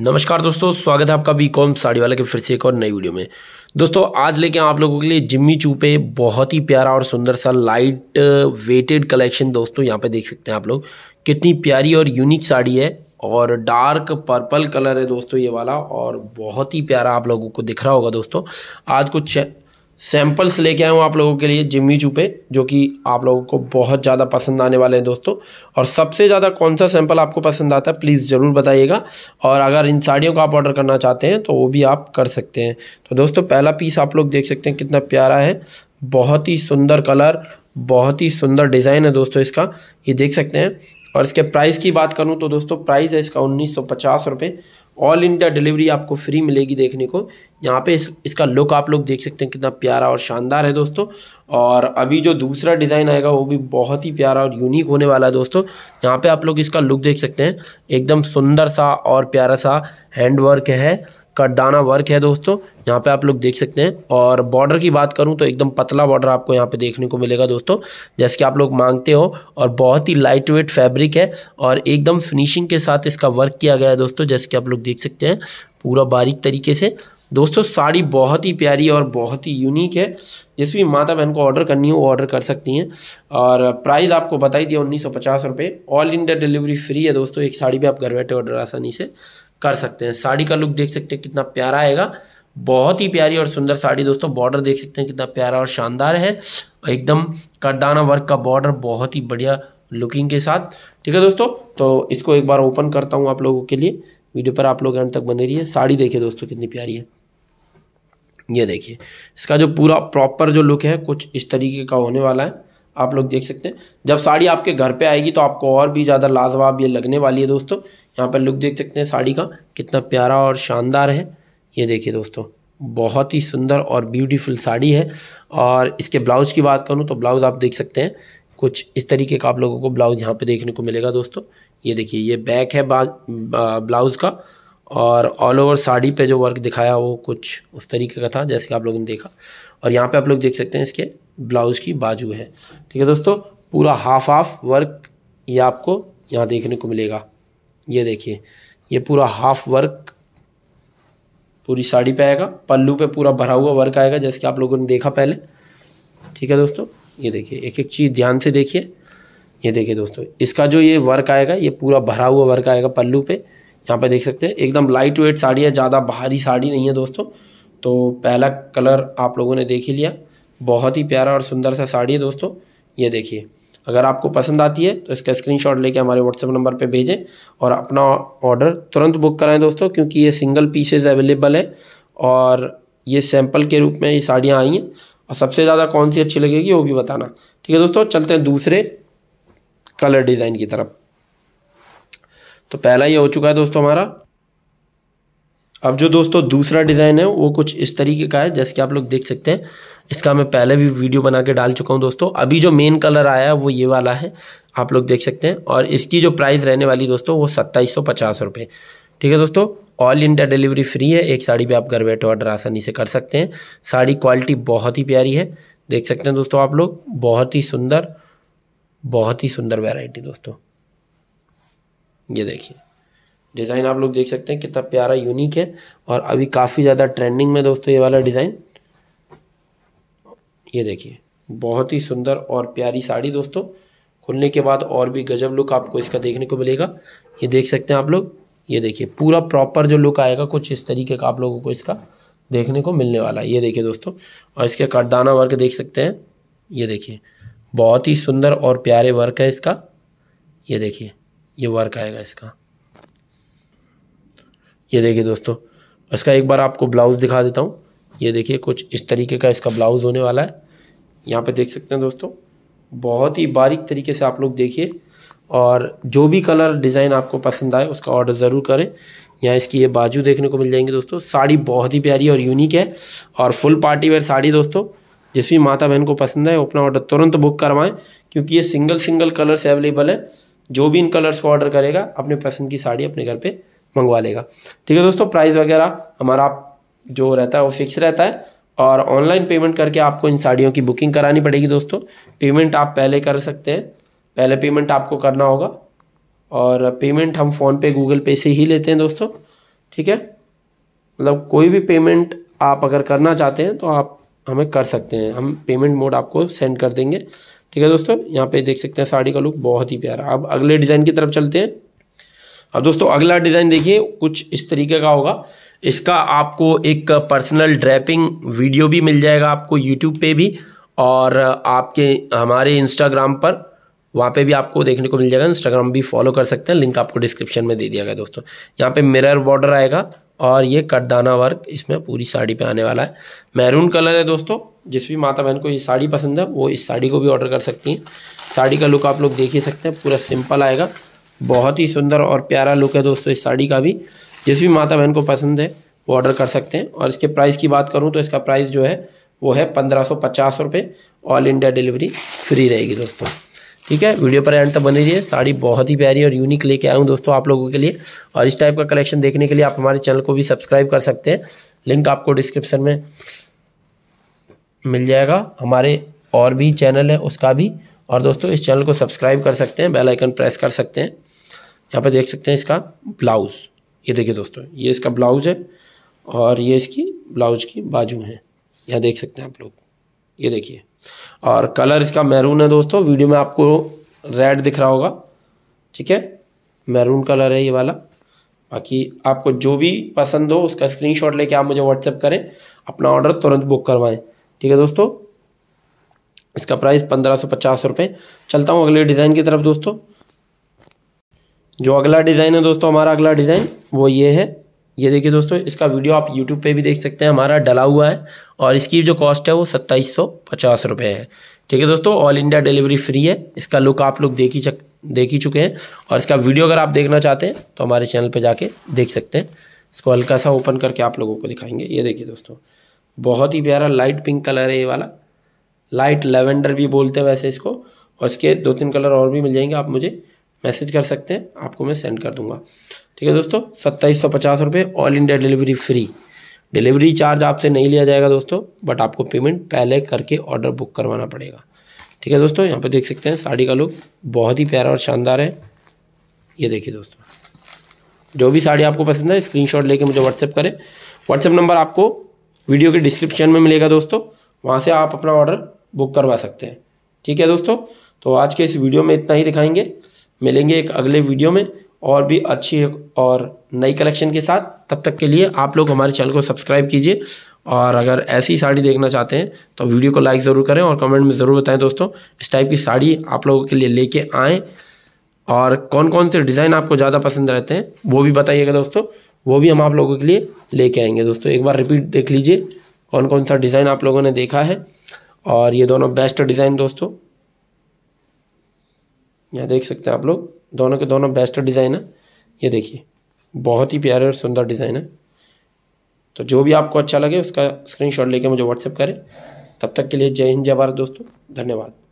नमस्कार दोस्तों स्वागत है आपका बी कॉम साड़ी वाले के फिर से एक और नई वीडियो में दोस्तों आज लेके आप लोगों के लिए जिम्मी चू पे बहुत ही प्यारा और सुंदर सा लाइट वेटेड कलेक्शन दोस्तों यहाँ पे देख सकते हैं आप लोग कितनी प्यारी और यूनिक साड़ी है और डार्क पर्पल कलर है दोस्तों ये वाला और बहुत ही प्यारा आप लोगों को दिख रहा होगा दोस्तों आज कुछ सैंपल्स लेके आया हूँ आप लोगों के लिए जिम्मी चूपे पे जो कि आप लोगों को बहुत ज़्यादा पसंद आने वाले हैं दोस्तों और सबसे ज़्यादा कौन सा सैम्पल आपको पसंद आता है प्लीज़ ज़रूर बताइएगा और अगर इन साड़ियों का आप ऑर्डर करना चाहते हैं तो वो भी आप कर सकते हैं तो दोस्तों पहला पीस आप लोग देख सकते हैं कितना प्यारा है बहुत ही सुंदर कलर बहुत ही सुंदर डिज़ाइन है दोस्तों इसका ये देख सकते हैं और इसके प्राइस की बात करूँ तो दोस्तों प्राइस है इसका उन्नीस सौ पचास रुपये ऑल इंडिया डिलीवरी आपको फ्री मिलेगी देखने को यहाँ पे इस, इसका लुक आप लोग देख सकते हैं कितना प्यारा और शानदार है दोस्तों और अभी जो दूसरा डिज़ाइन आएगा वो भी बहुत ही प्यारा और यूनिक होने वाला है दोस्तों यहाँ पे आप लोग इसका लुक देख सकते हैं एकदम सुंदर सा और प्यारा सा हैंडवर्क है कटदाना वर्क है दोस्तों यहाँ पे आप लोग देख सकते हैं और बॉर्डर की बात करूँ तो एकदम पतला बॉर्डर आपको यहाँ पे देखने को मिलेगा दोस्तों जैसे कि आप लोग मांगते हो और बहुत ही लाइट वेट फैब्रिक है और एकदम फिनिशिंग के साथ इसका वर्क किया गया है दोस्तों जैसे कि आप लोग देख सकते हैं पूरा बारीक तरीके से दोस्तों साड़ी बहुत ही प्यारी और बहुत ही यूनिक है जिस भी माता बहन को ऑर्डर करनी हो वो ऑर्डर कर सकती हैं और प्राइस आपको बताई दिया उन्नीस सौ पचास रुपये ऑल इंडिया डिलीवरी फ्री है दोस्तों एक साड़ी भी आप घर बैठे ऑर्डर आसानी से कर सकते हैं साड़ी का लुक देख सकते हैं कितना प्यारा आएगा बहुत ही प्यारी और सुंदर साड़ी दोस्तों बॉर्डर देख सकते हैं कितना प्यारा और शानदार है एकदम करदाना वर्क का बॉर्डर बहुत ही बढ़िया लुकिंग के साथ ठीक है दोस्तों तो इसको एक बार ओपन करता हूँ आप लोगों के लिए वीडियो पर आप लोग अंत तक बने रहिए साड़ी देखिए दोस्तों कितनी प्यारी है ये देखिए इसका जो पूरा प्रॉपर जो लुक है कुछ इस तरीके का होने वाला है आप लोग देख सकते हैं जब साड़ी आपके घर पे आएगी तो आपको और भी ज़्यादा लाजवाब ये लगने वाली है दोस्तों यहाँ पर लुक देख सकते हैं साड़ी का कितना प्यारा और शानदार है ये देखिए दोस्तों बहुत ही सुंदर और ब्यूटीफुल साड़ी है और इसके ब्लाउज़ की बात करूँ तो ब्लाउज़ आप देख सकते हैं कुछ इस तरीके का आप लोगों को ब्लाउज़ यहाँ पे देखने को मिलेगा दोस्तों ये देखिए ये बैक है ब्लाउज़ का और ऑल ओवर साड़ी पे जो वर्क दिखाया वो कुछ उस तरीके का था जैसे कि आप लोगों ने देखा और यहाँ पे आप लोग देख सकते हैं इसके ब्लाउज़ की बाजू है ठीक है दोस्तों पूरा हाफ हाफ वर्क ये आपको यहाँ देखने को मिलेगा ये देखिए ये पूरा हाफ वर्क पूरी साड़ी पे आएगा पल्लू पे पूरा भरा हुआ वर्क आएगा जैसे कि आप लोगों ने देखा पहले ठीक है दोस्तों ये देखिए एक एक चीज़ ध्यान से देखिए ये देखिए दोस्तों इसका जो ये वर्क आएगा ये पूरा भरा हुआ वर्क आएगा पल्लू पे यहाँ पे देख सकते हैं एकदम लाइट वेट साड़ी है ज़्यादा भारी साड़ी नहीं है दोस्तों तो पहला कलर आप लोगों ने देख ही लिया बहुत ही प्यारा और सुंदर सा साड़ी है दोस्तों ये देखिए अगर आपको पसंद आती है तो इसका स्क्रीनशॉट लेके हमारे व्हाट्सएप नंबर पे भेजें और अपना ऑर्डर तुरंत बुक कराएं दोस्तों क्योंकि ये सिंगल पीसेज अवेलेबल है और ये सैंपल के रूप में ये साड़ियाँ आई हैं और सबसे ज़्यादा कौन सी अच्छी लगेगी वो भी बताना ठीक है दोस्तों चलते हैं दूसरे कलर डिज़ाइन की तरफ तो पहला ये हो चुका है दोस्तों हमारा अब जो दोस्तों दूसरा डिज़ाइन है वो कुछ इस तरीके का है जैसे कि आप लोग देख सकते हैं इसका मैं पहले भी वीडियो बना के डाल चुका हूँ दोस्तों अभी जो मेन कलर आया है वो ये वाला है आप लोग देख सकते हैं और इसकी जो प्राइस रहने वाली दोस्तों वो सत्ताईस सौ पचास रुपये ठीक है दोस्तों ऑल इंडिया डिलीवरी फ्री है एक साड़ी भी आप घर बैठे ऑर्डर आसानी से कर सकते हैं साड़ी क्वालिटी बहुत ही प्यारी है देख सकते हैं दोस्तों आप लोग बहुत ही सुंदर बहुत ही सुंदर वेराइटी दोस्तों ये देखिए डिज़ाइन आप लोग देख सकते हैं कितना प्यारा यूनिक है और अभी काफ़ी ज़्यादा ट्रेंडिंग में दोस्तों ये वाला डिज़ाइन ये देखिए बहुत ही सुंदर और प्यारी साड़ी दोस्तों खुलने के बाद और भी गजब लुक आपको इसका देखने को मिलेगा ये देख सकते हैं आप लोग ये देखिए पूरा प्रॉपर जो लुक आएगा कुछ इस तरीके का आप लोगों को इसका देखने को मिलने वाला है ये देखिए दोस्तों और इसके कटदाना वर्क देख सकते हैं ये देखिए बहुत ही सुंदर और प्यारे वर्क है इसका ये देखिए ये वर्क आएगा इसका ये देखिए दोस्तों इसका एक बार आपको ब्लाउज़ दिखा देता हूँ ये देखिए कुछ इस तरीके का इसका ब्लाउज़ होने वाला है यहाँ पे देख सकते हैं दोस्तों बहुत ही बारीक तरीके से आप लोग देखिए और जो भी कलर डिज़ाइन आपको पसंद आए उसका ऑर्डर ज़रूर करें यहाँ इसकी ये बाजू देखने को मिल जाएंगे दोस्तों साड़ी बहुत ही प्यारी और यूनिक है और फुल पार्टी वेयर साड़ी दोस्तों जिस भी माता बहन को पसंद है वो अपना ऑर्डर तुरंत बुक करवाएँ क्योंकि ये सिंगल सिंगल कलर्स अवेलेबल है जो भी इन कलर्स को ऑर्डर करेगा अपने पसंद की साड़ी अपने घर पर मंगवा लेगा ठीक है दोस्तों प्राइस वगैरह हमारा जो रहता है वो फिक्स रहता है और ऑनलाइन पेमेंट करके आपको इन साड़ियों की बुकिंग करानी पड़ेगी दोस्तों पेमेंट आप पहले कर सकते हैं पहले पेमेंट आपको करना होगा और पेमेंट हम फ़ोनपे गूगल पे से ही लेते हैं दोस्तों ठीक है मतलब कोई भी पेमेंट आप अगर करना चाहते हैं तो आप हमें कर सकते हैं हम पेमेंट मोड आपको सेंड कर देंगे ठीक है दोस्तों यहाँ पे देख सकते हैं साड़ी का लुक बहुत ही प्यारा अब अगले डिज़ाइन की तरफ चलते हैं अब दोस्तों अगला डिज़ाइन देखिए कुछ इस तरीके का होगा इसका आपको एक पर्सनल ड्रैपिंग वीडियो भी मिल जाएगा आपको यूट्यूब पे भी और आपके हमारे इंस्टाग्राम पर वहाँ पे भी आपको देखने को मिल जाएगा इंस्टाग्राम भी फॉलो कर सकते हैं लिंक आपको डिस्क्रिप्शन में दे दिया गया दोस्तों यहाँ पे मिरर बॉर्डर आएगा और ये कटदाना वर्क इसमें पूरी साड़ी पे आने वाला है मैरून कलर है दोस्तों जिस भी माता बहन को ये साड़ी पसंद है वो इस साड़ी को भी ऑर्डर कर सकती हैं साड़ी का लुक आप लोग देख ही सकते हैं पूरा सिंपल आएगा बहुत ही सुंदर और प्यारा लुक है दोस्तों इस साड़ी का भी जिस भी माता बहन को पसंद है वो ऑर्डर कर सकते हैं और इसके प्राइस की बात करूँ तो इसका प्राइस जो है वो है पंद्रह सौ पचास रुपये ऑल इंडिया डिलीवरी फ्री रहेगी दोस्तों ठीक है वीडियो पर एंड तक बनी रही है साड़ी बहुत ही प्यारी और यूनिक लेके आया हूँ दोस्तों आप लोगों के लिए और इस टाइप का कलेक्शन देखने के लिए आप हमारे चैनल को भी सब्सक्राइब कर सकते हैं लिंक आपको डिस्क्रिप्शन में मिल जाएगा हमारे और भी चैनल है उसका भी और दोस्तों इस चैनल को सब्सक्राइब कर सकते हैं बेल आइकन प्रेस कर सकते हैं यहाँ पर देख सकते हैं इसका ब्लाउज़ ये देखिए दोस्तों ये इसका ब्लाउज़ है और ये इसकी ब्लाउज की बाजू हैं यहाँ देख सकते हैं आप लोग ये देखिए और कलर इसका मैरून है दोस्तों वीडियो में आपको रेड दिख रहा होगा ठीक है मैरून कलर है ये वाला बाकी आपको जो भी पसंद हो उसका स्क्रीनशॉट लेके आप मुझे व्हाट्सएप करें अपना ऑर्डर तुरंत बुक करवाएं ठीक है दोस्तों इसका प्राइस पंद्रह सौ पचास रुपये चलता हूँ अगले डिज़ाइन की तरफ दोस्तों जो अगला डिज़ाइन है दोस्तों हमारा अगला डिज़ाइन वो ये है ये देखिए दोस्तों इसका वीडियो आप यूट्यूब पे भी देख सकते हैं हमारा डला हुआ है और इसकी जो कॉस्ट है वो सत्ताईस सौ पचास रुपये है ठीक है दोस्तों ऑल इंडिया डिलीवरी फ्री है इसका लुक आप लोग देख ही चक देख ही चुके हैं और इसका वीडियो अगर आप देखना चाहते हैं तो हमारे चैनल पर जाके देख सकते हैं इसको हल्का सा ओपन करके आप लोगों को दिखाएंगे ये देखिए दोस्तों बहुत ही प्यारा लाइट पिंक कलर है ये वाला लाइट लेवेंडर भी बोलते हैं वैसे इसको और इसके दो तीन कलर और भी मिल जाएंगे आप मुझे मैसेज कर सकते हैं आपको मैं सेंड कर दूंगा ठीक है दोस्तों सत्ताईस सौ पचास रुपये all India delivery free delivery charge आपसे नहीं लिया जाएगा दोस्तों बट आपको पेमेंट पहले करके ऑर्डर बुक करवाना पड़ेगा ठीक है दोस्तों यहाँ पे देख सकते हैं साड़ी का लुक बहुत ही प्यारा और शानदार है ये देखिए दोस्तों जो भी साड़ी आपको पसंद है स्क्रीन लेके मुझे व्हाट्सएप करें व्हाट्सएप नंबर आपको वीडियो के डिस्क्रिप्शन में मिलेगा दोस्तों वहाँ से आप अपना ऑर्डर बुक करवा सकते हैं ठीक है दोस्तों तो आज के इस वीडियो में इतना ही दिखाएंगे मिलेंगे एक अगले वीडियो में और भी अच्छी और नई कलेक्शन के साथ तब तक के लिए आप लोग हमारे चैनल को सब्सक्राइब कीजिए और अगर ऐसी साड़ी देखना चाहते हैं तो वीडियो को लाइक ज़रूर करें और कमेंट में ज़रूर बताएं दोस्तों इस टाइप की साड़ी आप लोगों के लिए लेके आएँ और कौन कौन से डिज़ाइन आपको ज़्यादा पसंद रहते हैं वो भी बताइएगा दोस्तों वो भी हम आप लोगों के लिए लेके आएंगे दोस्तों एक बार रिपीट देख लीजिए कौन कौन सा डिज़ाइन आप लोगों ने देखा है और ये दोनों बेस्ट डिज़ाइन दोस्तों यहाँ देख सकते हैं आप लोग दोनों के दोनों बेस्ट डिज़ाइन है ये देखिए बहुत ही प्यारे और सुंदर डिज़ाइन है तो जो भी आपको अच्छा लगे उसका स्क्रीनशॉट लेके मुझे व्हाट्सअप करें तब तक के लिए जय हिंद जय भारत दोस्तों धन्यवाद